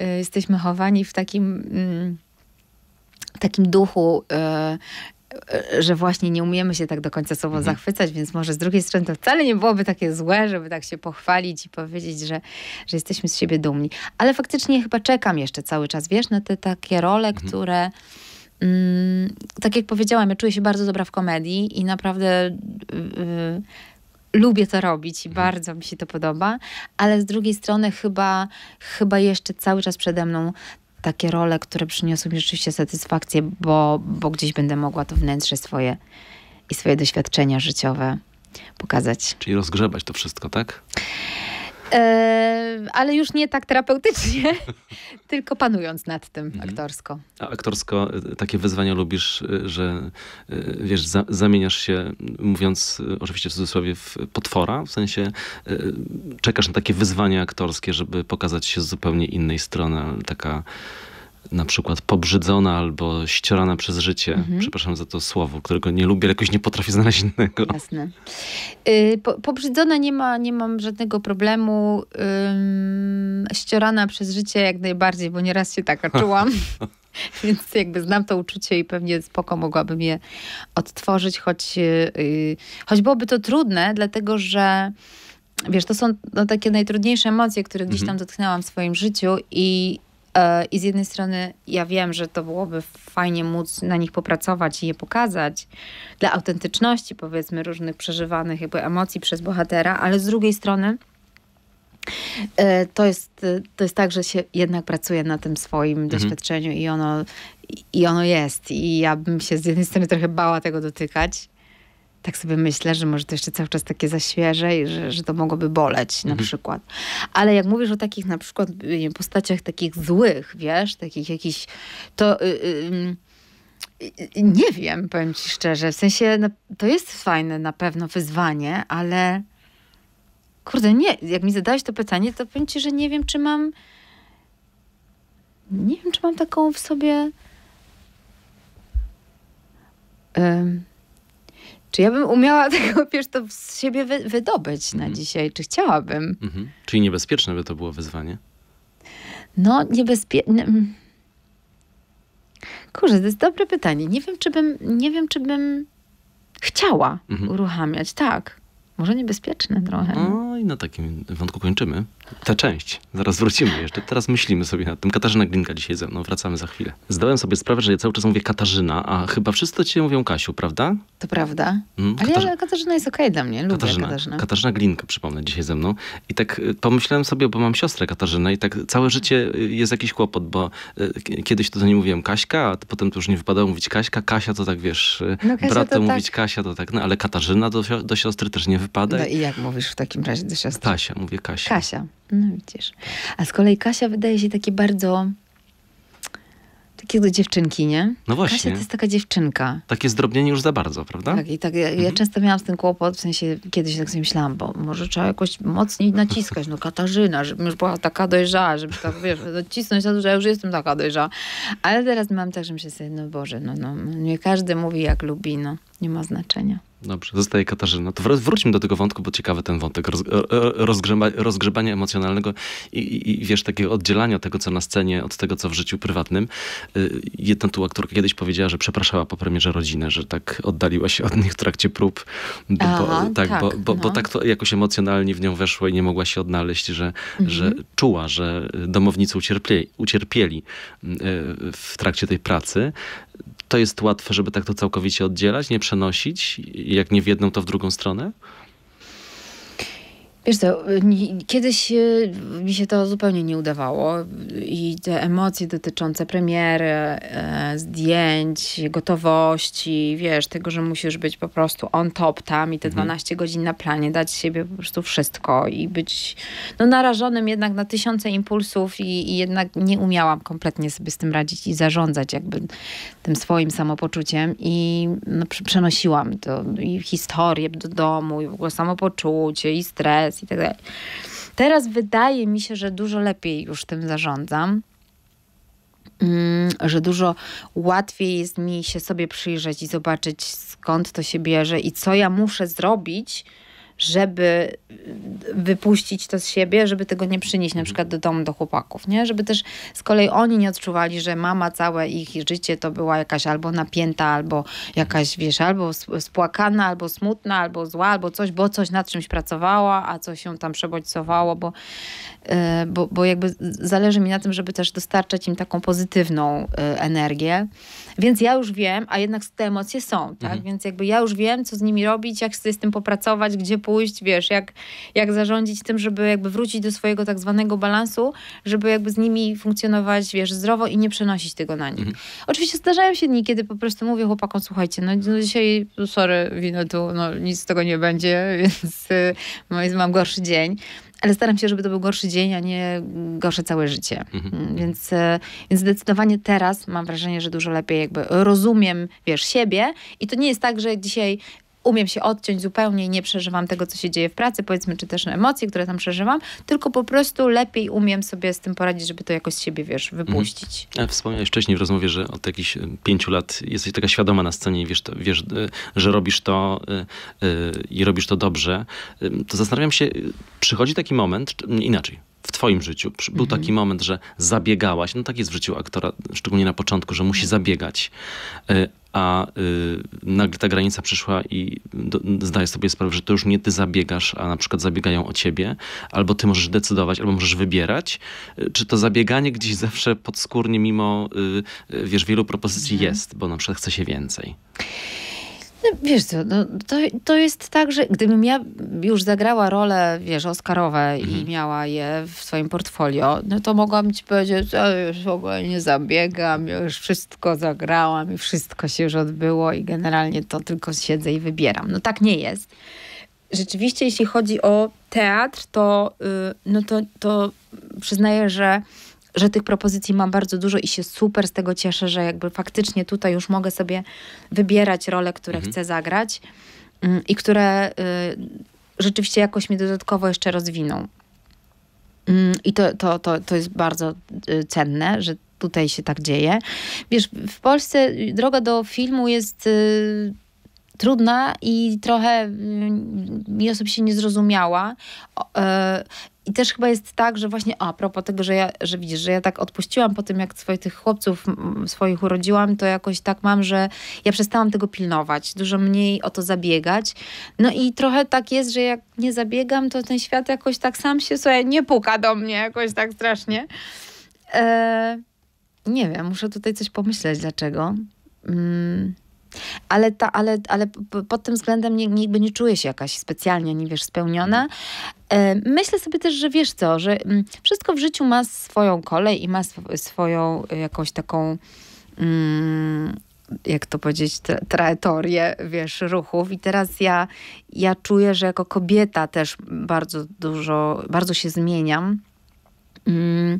Speaker 2: y, jesteśmy chowani w takim, mm, takim duchu y, że właśnie nie umiemy się tak do końca sobą mhm. zachwycać, więc może z drugiej strony to wcale nie byłoby takie złe, żeby tak się pochwalić i powiedzieć, że, że jesteśmy z siebie dumni. Ale faktycznie chyba czekam jeszcze cały czas, wiesz, na te takie role, mhm. które Mm, tak jak powiedziałam, ja czuję się bardzo dobra w komedii i naprawdę yy, lubię to robić i mhm. bardzo mi się to podoba, ale z drugiej strony chyba, chyba jeszcze cały czas przede mną takie role, które przyniosą mi rzeczywiście satysfakcję, bo, bo gdzieś będę mogła to wnętrze swoje i swoje doświadczenia życiowe pokazać.
Speaker 1: Czyli rozgrzebać to wszystko, tak?
Speaker 2: E, ale już nie tak terapeutycznie, tylko panując nad tym mhm. aktorsko.
Speaker 1: A aktorsko e, takie wyzwania lubisz, e, że wiesz, za, zamieniasz się, mówiąc oczywiście w cudzysłowie, w potwora, w sensie czekasz na takie wyzwania aktorskie, żeby pokazać się z zupełnie innej strony, taka na przykład pobrzydzona albo ściorana przez życie. Mhm. Przepraszam za to słowo, którego nie lubię, ale jakoś nie potrafię znaleźć innego. Jasne.
Speaker 2: Yy, po, pobrzydzona nie, ma, nie mam żadnego problemu. Yy, ściorana przez życie jak najbardziej, bo nieraz się taka czułam. Więc jakby znam to uczucie i pewnie spoko mogłabym je odtworzyć, choć, yy, choć byłoby to trudne, dlatego że wiesz, to są no, takie najtrudniejsze emocje, które gdzieś mhm. tam dotknęłam w swoim życiu i E, I z jednej strony ja wiem, że to byłoby fajnie móc na nich popracować i je pokazać dla autentyczności, powiedzmy, różnych przeżywanych jakby emocji przez bohatera, ale z drugiej strony e, to jest, to jest tak, że się jednak pracuje na tym swoim mhm. doświadczeniu i ono, i ono jest. I ja bym się z jednej strony trochę bała tego dotykać, tak sobie myślę, że może to jeszcze cały czas takie zaświeże i że, że to mogłoby boleć na mhm. przykład. Ale jak mówisz o takich na przykład wiem, y, postaciach takich złych, wiesz, takich jakichś, to... Yy, yy, nie wiem, powiem ci szczerze. W sensie no, to jest fajne na pewno wyzwanie, ale kurde, nie. Jak mi zadałeś to pytanie, to powiem ci, że nie wiem, czy mam. Nie wiem, czy mam taką w sobie. Czy ja bym umiała tego, wiesz, to z siebie wy, wydobyć na mhm. dzisiaj? Czy chciałabym? Mhm.
Speaker 1: Czyli niebezpieczne by to było wyzwanie?
Speaker 2: No, niebezpieczne... Mm. Kurze, to jest dobre pytanie. Nie wiem, czy bym, nie wiem, czy bym chciała mhm. uruchamiać. Tak. Może niebezpieczne trochę. No i na
Speaker 1: takim wątku kończymy. Ta część. Zaraz wrócimy jeszcze. Teraz myślimy sobie nad tym. Katarzyna Glinka dzisiaj ze mną. Wracamy za chwilę. Zdałem sobie sprawę, że ja cały czas mówię Katarzyna, a chyba wszyscy cię mówią Kasiu, prawda?
Speaker 2: To prawda. Mm. ale Katarzyna... Ja, Katarzyna jest okej okay dla mnie. Lubię Katarzyna. Katarzynę.
Speaker 1: Katarzyna Glinka, przypomnę, dzisiaj ze mną. I tak y, pomyślałem sobie, bo mam siostrę Katarzynę i tak całe życie y, jest jakiś kłopot, bo y, kiedyś to do niej mówiłem Kaśka, a potem to już nie wypadało mówić Kaśka. Kasia to tak, wiesz, no, Kasia brat to mówić tak. Kasia to tak, no ale Katarzyna do, do siostry też nie wypada. No i
Speaker 2: jak mówisz w takim razie do
Speaker 1: siostry? Kasia, mówię Kasia.
Speaker 2: Kasia. No widzisz. A z kolei Kasia wydaje się takie bardzo takie do dziewczynki, nie? No właśnie. Kasia to jest taka dziewczynka.
Speaker 1: Takie zdrobnienie już za bardzo, prawda? Tak,
Speaker 2: i tak ja, mhm. ja często miałam z tym kłopot, w sensie kiedyś tak sobie myślałam, bo może trzeba jakoś mocniej naciskać, no Katarzyna, żebym już była taka dojrzała, żeby tak, wiesz, nacisnąć na to, że ja już jestem taka dojrzała. Ale teraz mam tak, że myślę sobie, no Boże, no, no, nie każdy mówi jak lubi, no, nie ma znaczenia.
Speaker 1: Dobrze, zostaje Katarzyna. To wróćmy do tego wątku, bo ciekawy ten wątek rozgrzeba rozgrzebania emocjonalnego i, i, i, wiesz, takiego oddzielania tego, co na scenie, od tego, co w życiu prywatnym. Y, jedna tu aktorka kiedyś powiedziała, że przepraszała po premierze rodzinę, że tak oddaliła się od nich w trakcie prób, bo, Aha, tak, tak, bo, bo, no. bo, tak to jakoś emocjonalnie w nią weszło i nie mogła się odnaleźć, że, mhm. że czuła, że domownicy ucierpie, ucierpieli y, w trakcie tej pracy to jest łatwe, żeby tak to całkowicie oddzielać, nie przenosić, jak nie w jedną, to w drugą stronę?
Speaker 2: Wiesz co, kiedyś e, mi się to zupełnie nie udawało i te emocje dotyczące premiery, e, zdjęć, gotowości, wiesz, tego, że musisz być po prostu on top tam i te 12 mhm. godzin na planie, dać siebie po prostu wszystko i być no, narażonym jednak na tysiące impulsów i, i jednak nie umiałam kompletnie sobie z tym radzić i zarządzać jakby tym swoim samopoczuciem i no, przenosiłam to i historię do domu i w ogóle samopoczucie i stres i tak dalej. Teraz wydaje mi się, że dużo lepiej już tym zarządzam. Mm, że dużo łatwiej jest mi się sobie przyjrzeć i zobaczyć, skąd to się bierze i co ja muszę zrobić, żeby y, wypuścić to z siebie, żeby tego nie przynieść na mhm. przykład do domu, do chłopaków, nie? Żeby też z kolei oni nie odczuwali, że mama całe ich życie to była jakaś albo napięta, albo jakaś, wiesz, albo spłakana, albo smutna, albo zła, albo coś, bo coś nad czymś pracowała, a coś się tam przebodźcowało, bo, y, bo, bo jakby zależy mi na tym, żeby też dostarczać im taką pozytywną y, energię. Więc ja już wiem, a jednak te emocje są, tak? Mhm. Więc jakby ja już wiem, co z nimi robić, jak sobie z tym popracować, gdzie pójść, wiesz, jak, jak zarządzić tym, żeby jakby wrócić do swojego tak zwanego balansu, żeby jakby z nimi funkcjonować, wiesz, zdrowo i nie przenosić tego na nich. Mhm. Oczywiście zdarzają się dni, kiedy po prostu mówię chłopakom, słuchajcie, no, no dzisiaj, sorry, wino tu, no nic z tego nie będzie, więc y, no mam gorszy dzień ale staram się, żeby to był gorszy dzień, a nie gorsze całe życie. Mhm. Mm, więc, e, więc zdecydowanie teraz mam wrażenie, że dużo lepiej jakby rozumiem, wiesz, siebie i to nie jest tak, że dzisiaj umiem się odciąć zupełnie i nie przeżywam tego, co się dzieje w pracy, powiedzmy, czy też emocje, które tam przeżywam, tylko po prostu lepiej umiem sobie z tym poradzić, żeby to jakoś z siebie, wiesz, mhm. wypuścić.
Speaker 1: Mhm. Wspomniałeś wcześniej w rozmowie, że od jakichś e, pięciu lat jesteś taka świadoma na scenie i wiesz, to, wiesz e, że robisz to e, i robisz to dobrze. To zastanawiam się, przychodzi taki moment, inaczej, w twoim życiu był taki mhm. moment, że zabiegałaś, no tak jest w życiu aktora, szczególnie na początku, że musi mhm. zabiegać, a y, nagle ta granica przyszła i do, zdajesz sobie sprawę, że to już nie ty zabiegasz, a na przykład zabiegają o ciebie, albo ty możesz decydować, albo możesz wybierać. Y, czy to zabieganie gdzieś zawsze podskórnie, mimo y, y, wiesz, wielu propozycji mhm. jest, bo na przykład chce się więcej.
Speaker 2: No, wiesz co, no, to, to jest tak, że gdybym ja już zagrała role, wiesz, Oscarowe mhm. i miała je w swoim portfolio, no to mogłam ci powiedzieć, że już w ogóle nie zabiegam, już wszystko zagrałam i wszystko się już odbyło i generalnie to tylko siedzę i wybieram. No tak nie jest. Rzeczywiście, jeśli chodzi o teatr, to, y, no to, to przyznaję, że że tych propozycji mam bardzo dużo i się super z tego cieszę, że jakby faktycznie tutaj już mogę sobie wybierać role, które mhm. chcę zagrać mm, i które y, rzeczywiście jakoś mnie dodatkowo jeszcze rozwiną. Mm, I to, to, to, to jest bardzo y, cenne, że tutaj się tak dzieje. Wiesz, w Polsce y, droga do filmu jest y, trudna i trochę y, mi osobiście nie Y, i też chyba jest tak, że właśnie a propos tego, że ja, że widzisz, że ja tak odpuściłam po tym, jak swoich tych chłopców swoich urodziłam, to jakoś tak mam, że ja przestałam tego pilnować, dużo mniej o to zabiegać. No i trochę tak jest, że jak nie zabiegam, to ten świat jakoś tak sam się sobie nie puka do mnie jakoś tak strasznie. E, nie wiem, muszę tutaj coś pomyśleć, dlaczego. Mm ale, ta, ale, ale pod tym względem nie, nie, nie czuję się jakaś specjalnie, nie wiesz, spełniona. Mhm. E, myślę sobie też, że wiesz co, że mm, wszystko w życiu ma swoją kolej i ma sw swoją y, jakąś taką. Mm, jak to powiedzieć, tra trajektorię, wiesz, ruchów. I teraz ja, ja czuję, że jako kobieta też bardzo dużo, bardzo się zmieniam Mm.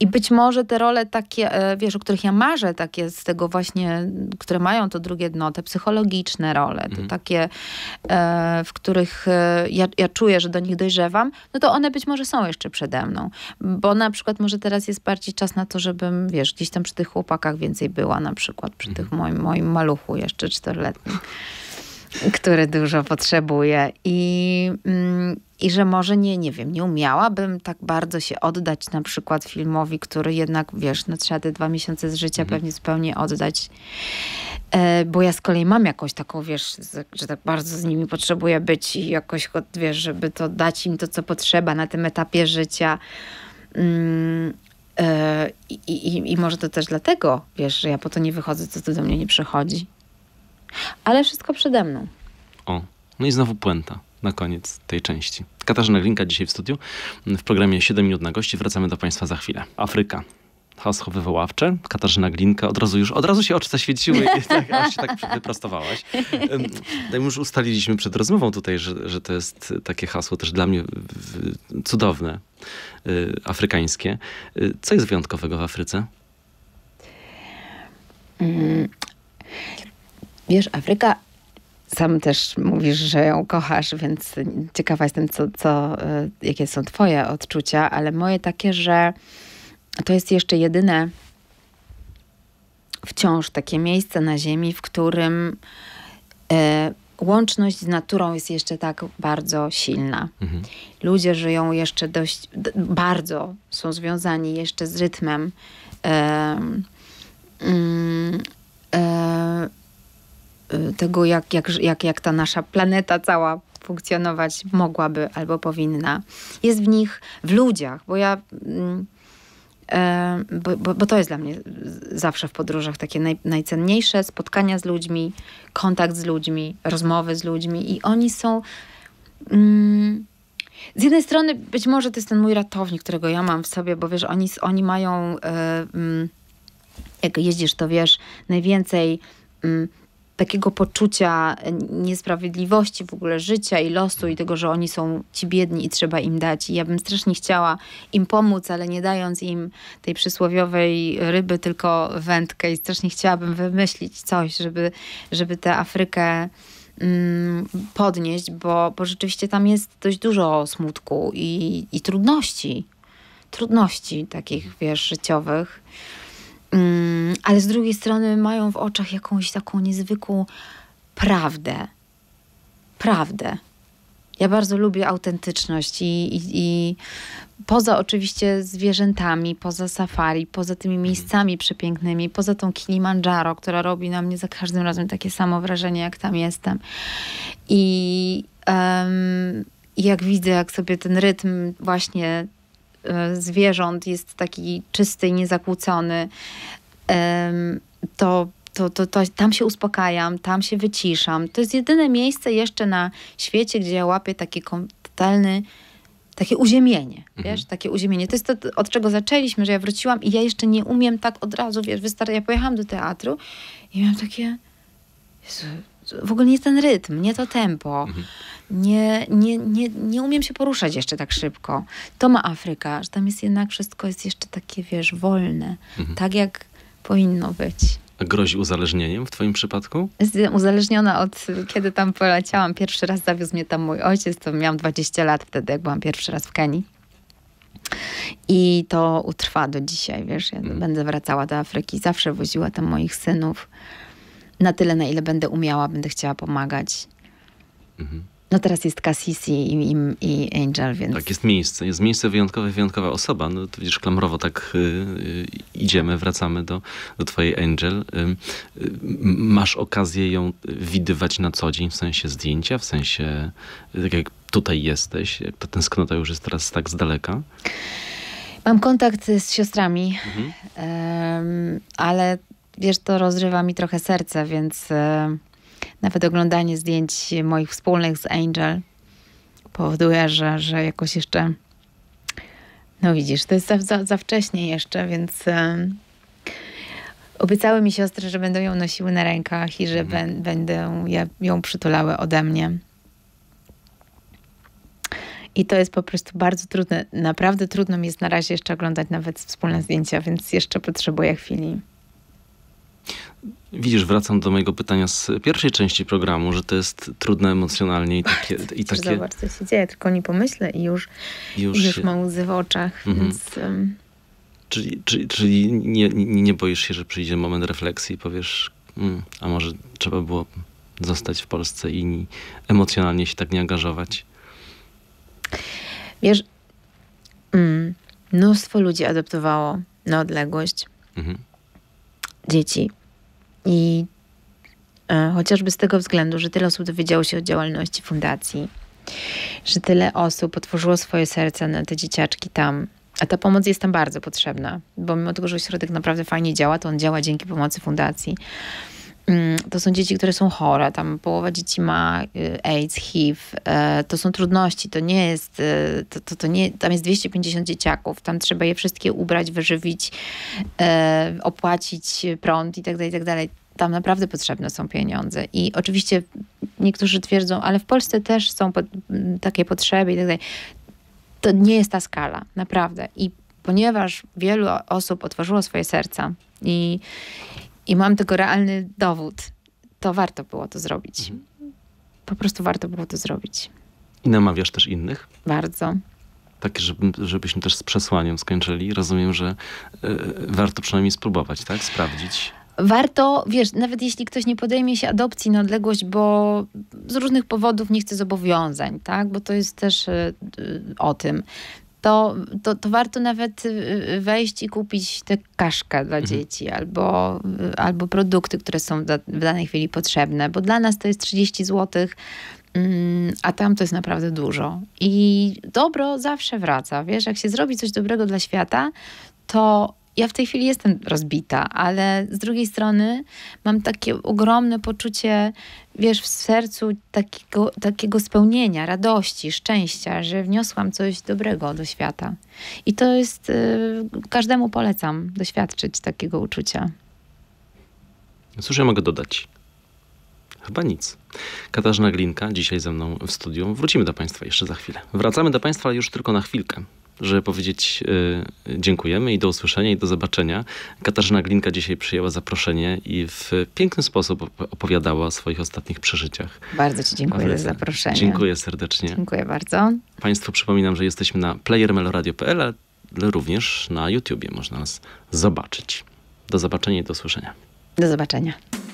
Speaker 2: I być może te role takie, e, wiesz, o których ja marzę, takie z tego właśnie, które mają to drugie dno, te psychologiczne role, to mhm. takie, e, w których e, ja, ja czuję, że do nich dojrzewam, no to one być może są jeszcze przede mną. Bo na przykład może teraz jest bardziej czas na to, żebym, wiesz, gdzieś tam przy tych chłopakach więcej była, na przykład przy mm. tych moim, moim maluchu jeszcze czteroletnim który dużo potrzebuje i, mm, i że może nie, nie wiem, nie umiałabym tak bardzo się oddać na przykład filmowi, który jednak, wiesz, no trzeba te dwa miesiące z życia mhm. pewnie zupełnie oddać, e, bo ja z kolei mam jakąś taką, wiesz, że tak bardzo z nimi potrzebuję być i jakoś, wiesz, żeby to dać im to, co potrzeba na tym etapie życia. Mm, e, I, i, I, może to też dlatego, wiesz, że ja po to nie wychodzę, co to do mnie nie przychodzi. Ale wszystko przede mną.
Speaker 1: O, no i znowu puenta na koniec tej części. Katarzyna Glinka dzisiaj w studiu w programie 7 minut na gości. Wracamy do Państwa za chwilę. Afryka. Hasło wywoławcze, Katarzyna Glinka, od razu już, od razu się oczy zaświeciły, tak, aż się tak wyprostowałaś. Um, już ustaliliśmy przed rozmową tutaj, że, że to jest takie hasło też dla mnie cudowne, y, afrykańskie. Y, co jest wyjątkowego w Afryce?
Speaker 2: Mm. Wiesz, Afryka sam też mówisz, że ją kochasz, więc ciekawa jestem, co, co, e, jakie są Twoje odczucia, ale moje takie, że to jest jeszcze jedyne wciąż takie miejsce na Ziemi, w którym y, łączność z naturą jest jeszcze tak bardzo silna. Mhm. Ludzie żyją jeszcze dość, bardzo są związani jeszcze z rytmem. Y, Y, tego, jak, jak, jak, jak ta nasza planeta cała funkcjonować mogłaby albo powinna. Jest w nich, w ludziach, bo ja. Mm, e, bo, bo, bo to jest dla mnie zawsze w podróżach takie naj, najcenniejsze spotkania z ludźmi, kontakt z ludźmi, rozmowy z ludźmi, i oni są. Mm, z jednej strony, być może to jest ten mój ratownik, którego ja mam w sobie, bo wiesz, oni, oni mają, e, mm, jak jeździsz, to wiesz, najwięcej mm, takiego poczucia niesprawiedliwości w ogóle życia i losu i tego, że oni są ci biedni i trzeba im dać. I ja bym strasznie chciała im pomóc, ale nie dając im tej przysłowiowej ryby, tylko wędkę i strasznie chciałabym wymyślić coś, żeby, żeby tę Afrykę mm, podnieść, bo, bo rzeczywiście tam jest dość dużo smutku i, i trudności. Trudności takich, wiesz, życiowych. Mm ale z drugiej strony mają w oczach jakąś taką niezwykłą prawdę. Prawdę. Ja bardzo lubię autentyczność i, i, i, poza oczywiście zwierzętami, poza safari, poza tymi mhm. miejscami przepięknymi, poza tą Kilimandżaro, która robi na mnie za każdym razem takie samo wrażenie, jak tam jestem. I um, jak widzę, jak sobie ten rytm właśnie e, zwierząt jest taki czysty i niezakłócony, to to, to, to tam się uspokajam, tam się wyciszam. To jest jedyne miejsce jeszcze na świecie, gdzie ja łapię taki totalny, takie uziemienie, mhm. wiesz, takie uziemienie. To jest to, od czego zaczęliśmy, że ja wróciłam i ja jeszcze nie umiem tak od razu, wiesz, wystarczy, ja pojechałam do teatru i miałam takie, Jezu, w ogóle nie ten rytm, nie to tempo, mhm. nie, nie, nie, nie umiem się poruszać jeszcze tak szybko. To ma Afryka, że tam jest jednak wszystko jest jeszcze takie, wiesz, wolne. Mhm. Tak jak powinno być.
Speaker 1: A grozi uzależnieniem w twoim przypadku?
Speaker 2: Jestem uzależniona od kiedy tam poleciałam. Pierwszy raz zawiózł mnie tam mój ojciec, to miałam 20 lat wtedy, jak byłam pierwszy raz w Kenii. I to utrwa do dzisiaj, wiesz, ja mm. będę wracała do Afryki, zawsze woziła tam moich synów. Na tyle, na ile będę umiała, będę chciała pomagać. Mhm. No teraz jest Cassisi i, i, i, Angel, więc...
Speaker 1: Tak, jest miejsce. Jest miejsce wyjątkowe, wyjątkowa osoba. No to widzisz, klamrowo tak y, y, idziemy, wracamy do, do twojej Angel. Y, y, masz okazję ją widywać na co dzień, w sensie zdjęcia, w sensie tak jak tutaj jesteś. jak Ta tęsknota już jest teraz tak z daleka.
Speaker 2: Mam kontakt z siostrami, mhm. ale wiesz, to rozrywa mi trochę serce, więc nawet oglądanie zdjęć moich wspólnych z Angel powoduje, że, że jakoś jeszcze. No widzisz, to jest za, za, za wcześnie jeszcze, więc. obiecały mi siostry, że będą ją nosiły na rękach i że mhm. będę, będą ja, ją przytulały ode mnie. I to jest po prostu bardzo trudne. Naprawdę trudno mi jest na razie jeszcze oglądać nawet wspólne zdjęcia, więc jeszcze potrzebuję chwili.
Speaker 1: Widzisz, wracam do mojego pytania z pierwszej części programu, że to jest trudne emocjonalnie i takie... I takie... Zobacz,
Speaker 2: co się dzieje, tylko nie pomyślę i już, już, już się... łzy w oczach, mhm. więc... Um...
Speaker 1: Czyli, czyli, czyli nie, nie, nie boisz się, że przyjdzie moment refleksji i powiesz, mm, a może trzeba było zostać w Polsce i emocjonalnie się tak nie angażować?
Speaker 2: Wiesz, mm, mnóstwo ludzi adoptowało na odległość. Mhm. Dzieci i e, chociażby z tego względu, że tyle osób dowiedziało się o działalności fundacji, że tyle osób otworzyło swoje serca na te dzieciaczki tam. A ta pomoc jest tam bardzo potrzebna, bo mimo tego, że ośrodek naprawdę fajnie działa, to on działa dzięki pomocy fundacji. Mm, to są dzieci, które są chore, tam połowa dzieci ma y, AIDS, HIV, y, to są trudności, to nie jest, y, to, to, to nie, tam jest 250 dzieciaków, tam trzeba je wszystkie ubrać, wyżywić, opłacić prąd i tak dalej, tak dalej, Tam naprawdę potrzebne są pieniądze. I oczywiście niektórzy twierdzą, ale w Polsce też są mm, takie potrzeby i tak dalej, To nie jest ta skala, naprawdę. I ponieważ wielu osób otworzyło swoje serca i, i mam tego realny dowód, to warto było to zrobić. Mhm. Po prostu warto było to zrobić.
Speaker 1: I namawiasz też innych? Bardzo. Tak, żeby, żebyśmy też z przesłaniem skończyli. Rozumiem, że y, warto przynajmniej spróbować, tak? Sprawdzić.
Speaker 2: Warto, wiesz, nawet jeśli ktoś nie podejmie się adopcji na odległość, bo z różnych powodów nie chce zobowiązań, tak? Bo to jest też y, o tym to, to, to warto nawet y, y, wejść i kupić te kaszka dla mhm. dzieci albo, y, albo produkty, które są w danej chwili potrzebne, bo dla nas to jest 30 zł, mm, a tam to jest naprawdę dużo. I dobro zawsze wraca. Wiesz, jak się zrobi coś dobrego dla świata, to ja w tej chwili jestem rozbita, ale z drugiej strony mam takie ogromne poczucie, wiesz, w sercu takiego, takiego spełnienia, radości, szczęścia, że wniosłam coś dobrego do świata. I to jest, y, każdemu polecam doświadczyć takiego uczucia.
Speaker 1: Cóż ja mogę dodać? Chyba nic. Katarzyna Glinka dzisiaj ze mną w studium. Wrócimy do Państwa jeszcze za chwilę. Wracamy do Państwa już tylko na chwilkę żeby powiedzieć y, dziękujemy i do usłyszenia i do zobaczenia. Katarzyna Glinka dzisiaj przyjęła zaproszenie i w piękny sposób opowiadała o swoich ostatnich przeżyciach.
Speaker 2: Bardzo Ci dziękuję za zaproszenie. Dziękuję serdecznie. Dziękuję bardzo.
Speaker 1: Państwu przypominam, że jesteśmy na playermeloradio.pl, ale również na YouTubie można nas zobaczyć. Do zobaczenia i do usłyszenia.
Speaker 2: Do zobaczenia.